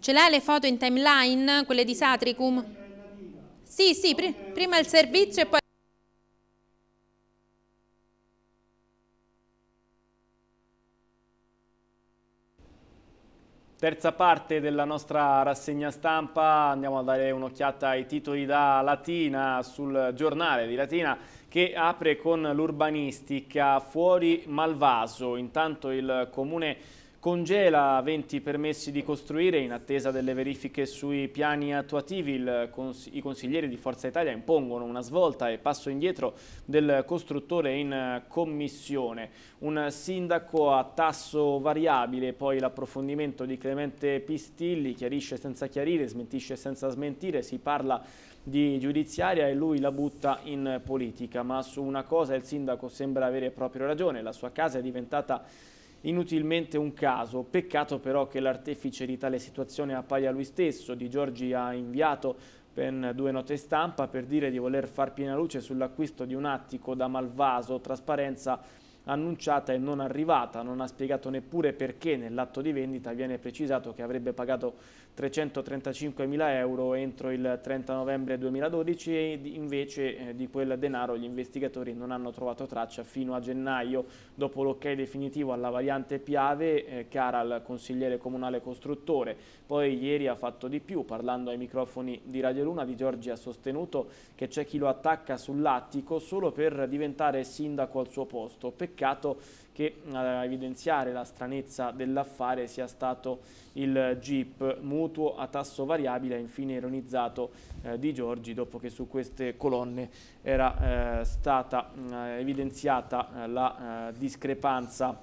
Ce l'hai le foto in timeline, quelle di Satricum? Sì, sì, pr prima il servizio e poi... Terza parte della nostra rassegna stampa, andiamo a dare un'occhiata ai titoli da Latina sul giornale di Latina che apre con l'urbanistica fuori Malvaso, intanto il comune Congela 20 permessi di costruire in attesa delle verifiche sui piani attuativi. Cons I consiglieri di Forza Italia impongono una svolta e passo indietro del costruttore in commissione. Un sindaco a tasso variabile, poi l'approfondimento di Clemente Pistilli chiarisce senza chiarire, smentisce senza smentire, si parla di giudiziaria e lui la butta in politica. Ma su una cosa il sindaco sembra avere proprio ragione, la sua casa è diventata inutilmente un caso. Peccato però che l'artefice di tale situazione appaia lui stesso. Di Giorgi ha inviato ben due note stampa per dire di voler far piena luce sull'acquisto di un attico da Malvaso, trasparenza annunciata e non arrivata. Non ha spiegato neppure perché nell'atto di vendita viene precisato che avrebbe pagato 335.000 euro entro il 30 novembre 2012 e invece eh, di quel denaro gli investigatori non hanno trovato traccia fino a gennaio. Dopo l'ok definitivo alla variante Piave, eh, cara al consigliere comunale costruttore, poi ieri ha fatto di più, parlando ai microfoni di Radio Luna, Di Giorgi ha sostenuto che c'è chi lo attacca sull'attico solo per diventare sindaco al suo posto. Peccato che a eh, evidenziare la stranezza dell'affare sia stato il GIP mutuo a tasso variabile e infine ironizzato eh, di Giorgi dopo che su queste colonne era eh, stata eh, evidenziata eh, la eh, discrepanza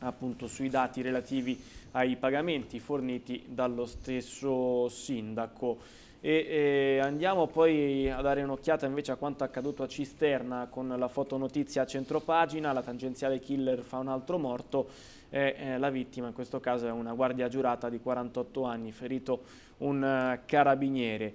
appunto sui dati relativi ai pagamenti forniti dallo stesso sindaco. E, e andiamo poi a dare un'occhiata invece a quanto accaduto a Cisterna con la fotonotizia a centropagina, la tangenziale killer fa un altro morto e eh, eh, la vittima in questo caso è una guardia giurata di 48 anni, ferito un uh, carabiniere.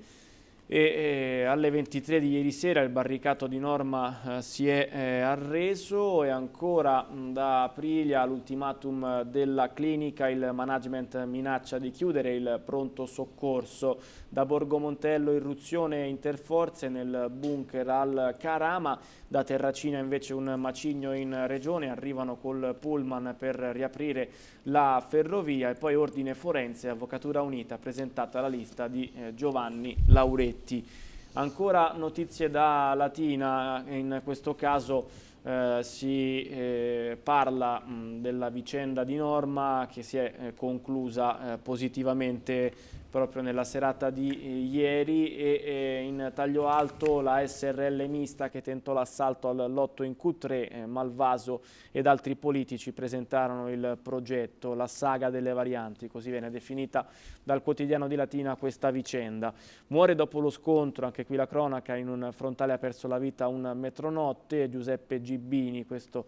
E, eh, alle 23 di ieri sera il barricato di Norma eh, si è eh, arreso e ancora mh, da aprile all'ultimatum della clinica il management minaccia di chiudere il pronto soccorso da Borgo Montello irruzione interforze nel bunker al Carama da Terracina invece un macigno in regione arrivano col pullman per riaprire la ferrovia e poi ordine forense avvocatura unita presentata la lista di eh, Giovanni Lauretti tutti. Ancora notizie da Latina, in questo caso eh, si eh, parla mh, della vicenda di Norma che si è eh, conclusa eh, positivamente proprio nella serata di eh, ieri e, e, in taglio alto la SRL mista che tentò l'assalto al lotto in Q3, eh, Malvaso ed altri politici presentarono il progetto, la saga delle varianti, così viene definita dal quotidiano di Latina questa vicenda. Muore dopo lo scontro, anche qui la cronaca, in un frontale ha perso la vita un metronotte, Giuseppe Gibbini, questo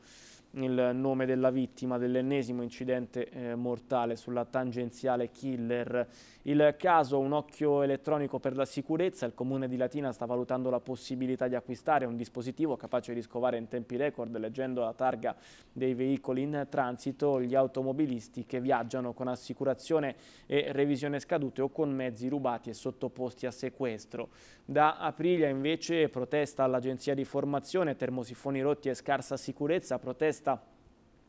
il nome della vittima dell'ennesimo incidente eh, mortale sulla tangenziale Killer. Il caso un occhio elettronico per la sicurezza, il comune di Latina sta valutando la possibilità di acquistare un dispositivo capace di scovare in tempi record leggendo la targa dei veicoli in transito gli automobilisti che viaggiano con assicurazione e revisione scadute o con mezzi rubati e sottoposti a sequestro. Da aprile invece protesta all'agenzia di formazione, termosifoni rotti e scarsa sicurezza, protesta intervista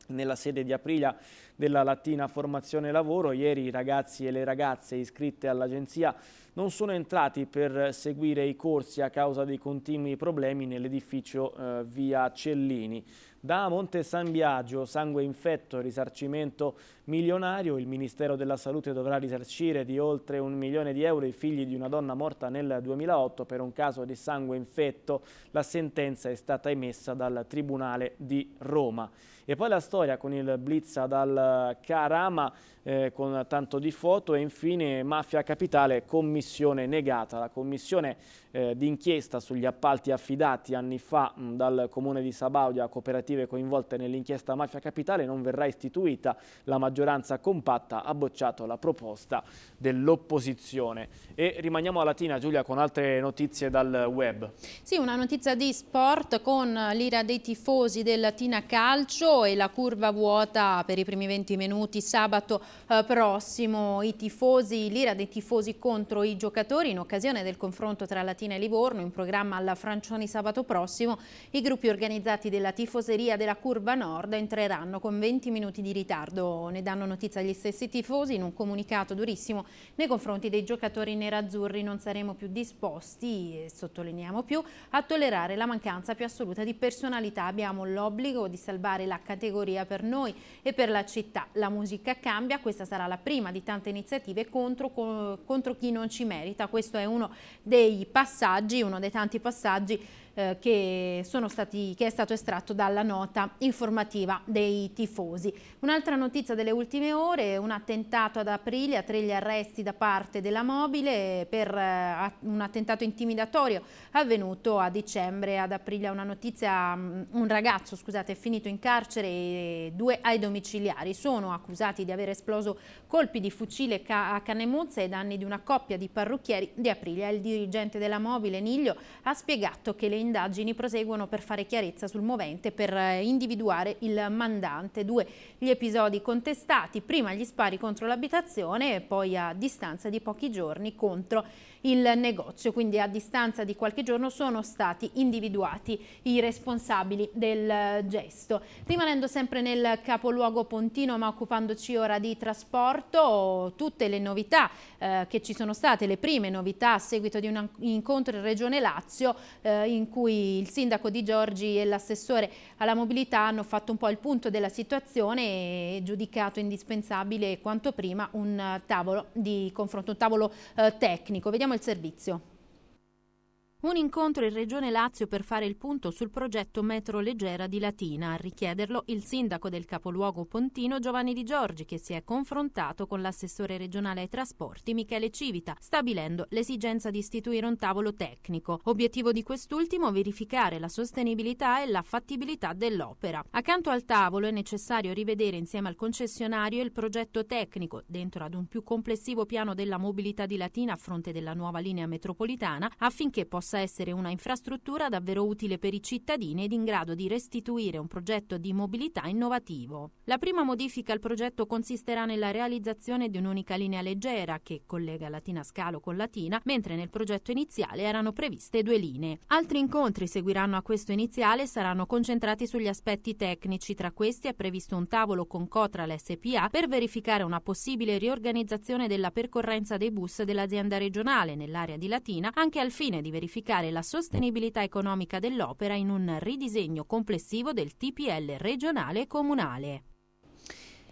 nella sede di Aprilia della Latina Formazione Lavoro. Ieri i ragazzi e le ragazze iscritte all'agenzia non sono entrati per seguire i corsi a causa dei continui problemi nell'edificio eh, via Cellini. Da Monte San Biagio, sangue infetto, risarcimento milionario, il Ministero della Salute dovrà risarcire di oltre un milione di euro i figli di una donna morta nel 2008 per un caso di sangue infetto. La sentenza è stata emessa dal Tribunale di Roma. E poi la storia con il blitz dal Carama eh, con tanto di foto e infine Mafia Capitale, commissione negata. La commissione eh, d'inchiesta sugli appalti affidati anni fa mh, dal Comune di Sabaudia Cooperativa cooperative coinvolte nell'inchiesta Mafia Capitale non verrà istituita. La maggioranza compatta ha bocciato la proposta dell'opposizione. E rimaniamo a Latina, Giulia, con altre notizie dal web. Sì, una notizia di sport con l'ira dei tifosi del Latina Calcio e la curva vuota per i primi 20 minuti sabato eh, prossimo. I tifosi, l'ira dei tifosi contro i giocatori in occasione del confronto tra Latina e Livorno in programma alla Francioni sabato prossimo. I gruppi organizzati della tifoseria batteria della curva nord entreranno con 20 minuti di ritardo. Ne danno notizia gli stessi tifosi in un comunicato durissimo nei confronti dei giocatori nerazzurri. Non saremo più disposti, e sottolineiamo più, a tollerare la mancanza più assoluta di personalità. Abbiamo l'obbligo di salvare la categoria per noi e per la città. La musica cambia, questa sarà la prima di tante iniziative contro, contro chi non ci merita. Questo è uno dei passaggi, uno dei tanti passaggi eh, che, stati, che, è stato estratto dalla nota informativa dei tifosi. Un'altra notizia delle ultime ore, un attentato ad aprile, a tre gli arresti da parte della mobile per eh, un attentato intimidatorio avvenuto a dicembre, ad aprile una notizia, mm, un ragazzo scusate, è finito in carcere e due ai domiciliari sono accusati di aver esploso colpi di fucile ca a Canemuzza ai danni di una coppia di parrucchieri di Aprilia. Il dirigente della mobile Niglio ha spiegato che le indagini proseguono per fare chiarezza sul movente per eh, individuare il mandante. Due gli episodi contestati, prima gli spari contro l'abitazione e poi a distanza di pochi giorni contro il negozio, quindi a distanza di qualche giorno sono stati individuati i responsabili del eh, gesto. Rimanendo sempre nel capoluogo pontino ma occupandoci ora di trasporto, tutte le novità eh, che ci sono state, le prime novità a seguito di un incontro in Regione Lazio eh, in cui il sindaco Di Giorgi e l'assessore alla mobilità hanno fatto un po' il punto della situazione e giudicato indispensabile quanto prima un tavolo di confronto, un tavolo eh, tecnico. Vediamo il servizio. Un incontro in Regione Lazio per fare il punto sul progetto metro leggera di Latina. A richiederlo il sindaco del capoluogo Pontino Giovanni Di Giorgi che si è confrontato con l'assessore regionale ai trasporti Michele Civita, stabilendo l'esigenza di istituire un tavolo tecnico. Obiettivo di quest'ultimo verificare la sostenibilità e la fattibilità dell'opera. Accanto al tavolo è necessario rivedere insieme al concessionario il progetto tecnico dentro ad un più complessivo piano della mobilità di Latina a fronte della nuova linea metropolitana affinché possa possa essere una infrastruttura davvero utile per i cittadini ed in grado di restituire un progetto di mobilità innovativo. La prima modifica al progetto consisterà nella realizzazione di un'unica linea leggera che collega Latina Scalo con Latina, mentre nel progetto iniziale erano previste due linee. Altri incontri seguiranno a questo iniziale e saranno concentrati sugli aspetti tecnici. Tra questi è previsto un tavolo con Cotral SPA per verificare una possibile riorganizzazione della percorrenza dei bus dell'azienda regionale nell'area di Latina, anche al fine di verificare verificare la sostenibilità economica dell'opera in un ridisegno complessivo del TPL regionale e comunale.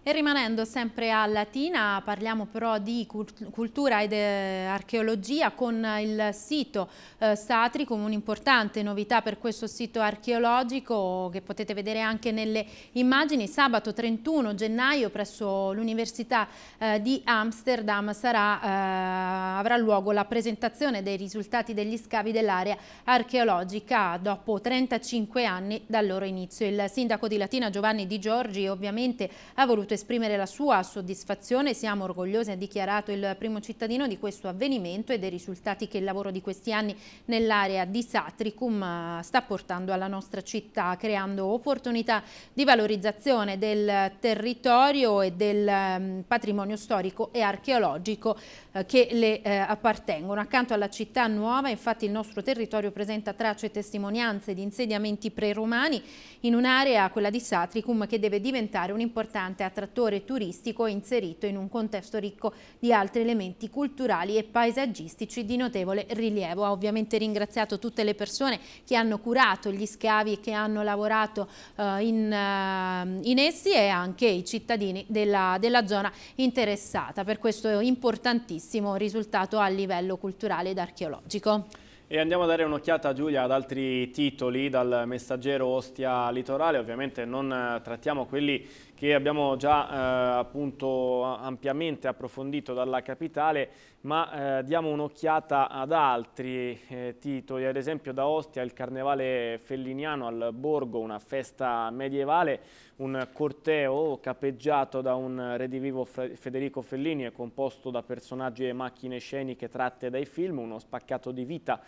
E rimanendo sempre a Latina parliamo però di cultura ed eh, archeologia con il sito eh, Satricum, un'importante novità per questo sito archeologico che potete vedere anche nelle immagini. Sabato 31 gennaio presso l'Università eh, di Amsterdam sarà, eh, avrà luogo la presentazione dei risultati degli scavi dell'area archeologica dopo 35 anni dal loro inizio. Il sindaco di Latina Giovanni Di Giorgi ovviamente ha voluto voluto esprimere la sua soddisfazione, siamo orgogliosi, ha dichiarato il primo cittadino di questo avvenimento e dei risultati che il lavoro di questi anni nell'area di Satricum eh, sta portando alla nostra città, creando opportunità di valorizzazione del territorio e del ehm, patrimonio storico e archeologico eh, che le eh, appartengono. Accanto alla città nuova, infatti, il nostro territorio presenta tracce e testimonianze di insediamenti pre-romani in un'area, quella di Satricum, che deve diventare un'importante attrazione attrattore turistico inserito in un contesto ricco di altri elementi culturali e paesaggistici di notevole rilievo. Ha ovviamente ringraziato tutte le persone che hanno curato gli scavi e che hanno lavorato eh, in, eh, in, essi e anche i cittadini della, della zona interessata per questo importantissimo risultato a livello culturale ed archeologico. E andiamo a dare un'occhiata Giulia ad altri titoli dal messaggero Ostia Litorale, ovviamente non eh, trattiamo quelli che abbiamo già eh, appunto ampiamente approfondito dalla capitale, ma eh, diamo un'occhiata ad altri eh, titoli, ad esempio da Ostia il Carnevale Felliniano al Borgo, una festa medievale, un corteo capeggiato da un redivivo Federico Fellini e composto da personaggi e macchine sceniche tratte dai film, uno spaccato di vita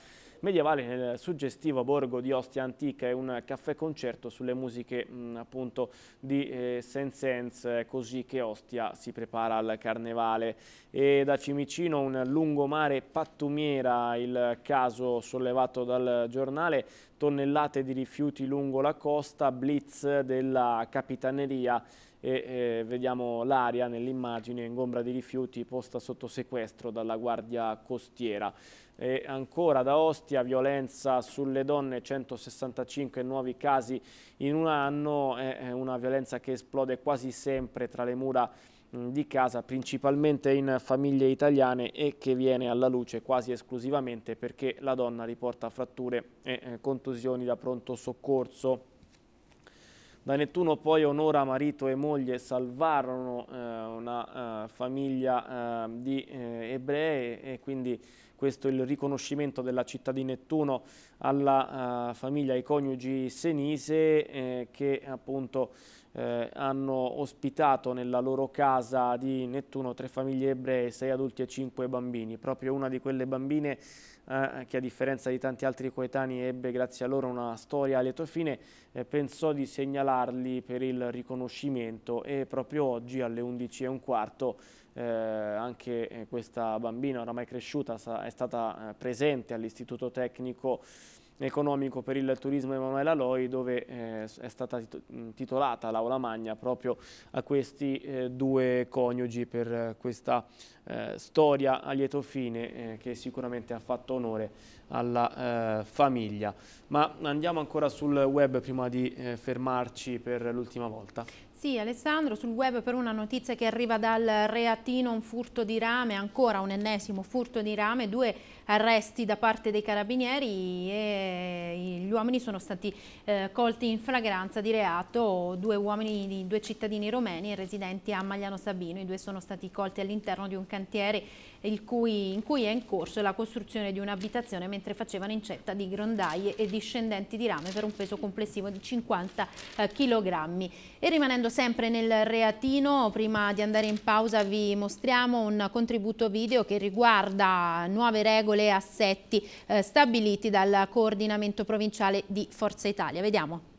medievale nel suggestivo borgo di Ostia Antica e un caffè concerto sulle musiche mh, mm, appunto di eh, Saint-Saëns, così che Ostia si prepara al carnevale. E da Cimicino un lungomare pattumiera, il caso sollevato dal giornale, tonnellate di rifiuti lungo la costa, blitz della capitaneria e eh, vediamo l'aria nell'immagine ingombra di rifiuti posta sotto sequestro dalla Guardia Costiera. E ancora da Ostia, violenza sulle donne, 165 nuovi casi in un anno, è una violenza che esplode quasi sempre tra le mura di casa, principalmente in famiglie italiane e che viene alla luce quasi esclusivamente perché la donna riporta fratture e eh, contusioni da pronto soccorso. Da Nettuno poi onora marito e moglie salvarono eh, una eh, famiglia ehm, di eh, ebrei e quindi questo è il riconoscimento della città di Nettuno alla eh, famiglia, ai coniugi senise eh, che appunto eh, hanno ospitato nella loro casa di Nettuno tre famiglie ebree, sei adulti e cinque bambini. Proprio una di quelle bambine eh, che a differenza di tanti altri coetanei ebbe grazie a loro una storia a lieto fine, eh, pensò di segnalarli per il riconoscimento e proprio oggi alle 11.15 eh, anche eh, questa bambina oramai cresciuta è stata eh, presente all'Istituto Tecnico economico per il turismo Emanuela Loi dove eh, è stata titolata l'aula magna proprio a questi eh, due coniugi per questa eh, storia a lieto fine eh, che sicuramente ha fatto onore alla eh, famiglia. Ma andiamo ancora sul web prima di eh, fermarci per l'ultima volta. Sì, Alessandro, sul web per una notizia che arriva dal Reatino, un furto di rame, ancora un ennesimo furto di rame, due arresti da parte dei carabinieri e eh, gli uomini sono stati eh, colti in flagranza di reato, due, uomini, due cittadini romeni residenti a Magliano Sabino, i due sono stati colti all'interno di un cantiere cui, in cui è in corso la costruzione di un'abitazione mentre facevano incetta di grondaie e discendenti di rame per un peso complessivo di 50 kg. Eh, e rimanendo sempre nel reatino, prima di andare in pausa vi mostriamo un contributo video che riguarda nuove regole e assetti eh, stabiliti dal coordinamento provinciale di Forza Italia. Vediamo.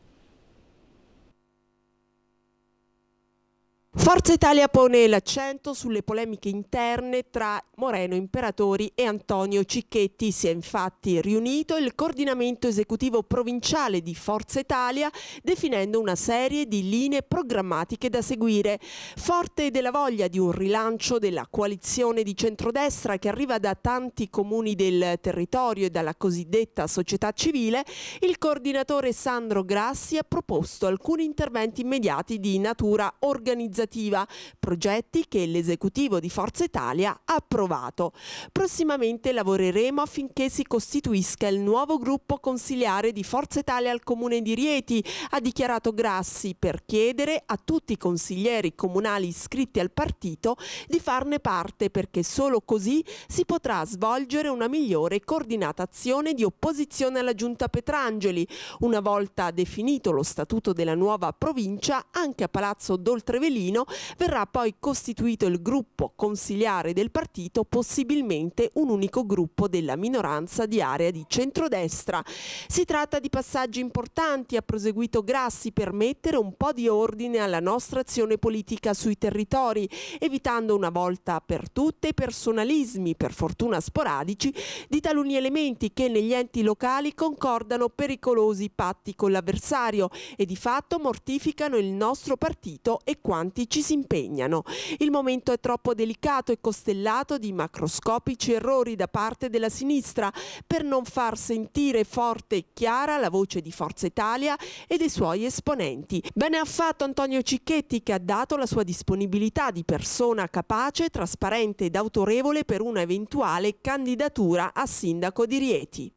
Forza Italia pone l'accento sulle polemiche interne tra Moreno Imperatori e Antonio Cicchetti. Si è infatti riunito il coordinamento esecutivo provinciale di Forza Italia definendo una serie di linee programmatiche da seguire. Forte della voglia di un rilancio della coalizione di centrodestra che arriva da tanti comuni del territorio e dalla cosiddetta società civile, il coordinatore Sandro Grassi ha proposto alcuni interventi immediati di natura organizzativa organizzativa, progetti che l'esecutivo di Forza Italia ha approvato. Prossimamente lavoreremo affinché si costituisca il nuovo gruppo consiliare di Forza Italia al Comune di Rieti, ha dichiarato Grassi, per chiedere a tutti i consiglieri comunali iscritti al partito di farne parte perché solo così si potrà svolgere una migliore e coordinata azione di opposizione alla Giunta Petrangeli, una volta definito lo statuto della nuova provincia anche a Palazzo Doltrevelino Torino, verrà poi costituito il gruppo consigliare del partito, possibilmente un unico gruppo della minoranza di area di centrodestra. Si tratta di passaggi importanti, ha proseguito Grassi, per mettere un po' di ordine alla nostra azione politica sui territori, evitando una volta per tutte i personalismi, per fortuna sporadici, di taluni elementi che negli enti locali concordano pericolosi patti con l'avversario e di fatto mortificano il nostro partito e quanti Stati ci si impegnano. Il momento è troppo delicato e costellato di macroscopici errori da parte della sinistra per non far sentire forte e chiara la voce di Forza Italia e dei suoi esponenti. Bene ha fatto Antonio Cicchetti che ha dato la sua disponibilità di persona capace, trasparente ed autorevole per una eventuale candidatura a sindaco di Rieti.